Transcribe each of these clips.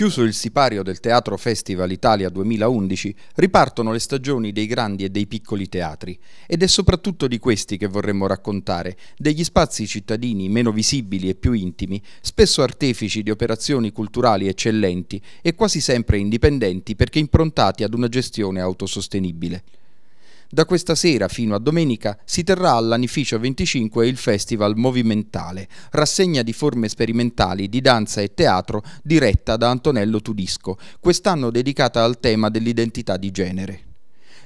Chiuso il sipario del Teatro Festival Italia 2011, ripartono le stagioni dei grandi e dei piccoli teatri ed è soprattutto di questi che vorremmo raccontare, degli spazi cittadini meno visibili e più intimi, spesso artefici di operazioni culturali eccellenti e quasi sempre indipendenti perché improntati ad una gestione autosostenibile. Da questa sera fino a domenica si terrà all'Anificio 25 il Festival Movimentale, rassegna di forme sperimentali di danza e teatro diretta da Antonello Tudisco, quest'anno dedicata al tema dell'identità di genere.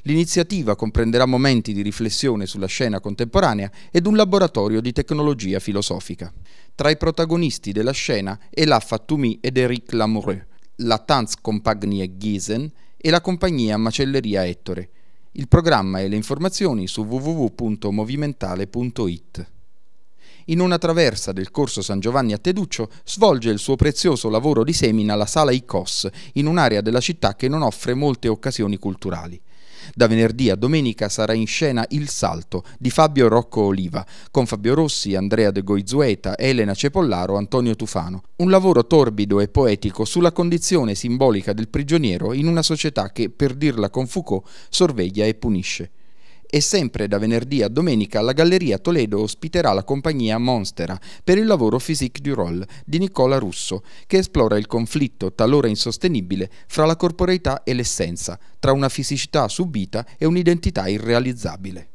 L'iniziativa comprenderà momenti di riflessione sulla scena contemporanea ed un laboratorio di tecnologia filosofica. Tra i protagonisti della scena Ela Fattoumi ed Eric Lamoureux, la Tanzcompagnie Giesen e la compagnia Macelleria Ettore, il programma e le informazioni su www.movimentale.it. In una traversa del corso San Giovanni a Teduccio svolge il suo prezioso lavoro di semina la sala ICOS, in un'area della città che non offre molte occasioni culturali. Da venerdì a domenica sarà in scena Il Salto di Fabio Rocco Oliva, con Fabio Rossi, Andrea De Goizueta, Elena Cepollaro, Antonio Tufano. Un lavoro torbido e poetico sulla condizione simbolica del prigioniero in una società che, per dirla con Foucault, sorveglia e punisce e sempre da venerdì a domenica la Galleria Toledo ospiterà la compagnia Monstera per il lavoro Physique du Roll di Nicola Russo, che esplora il conflitto talora insostenibile fra la corporeità e l'essenza, tra una fisicità subita e un'identità irrealizzabile.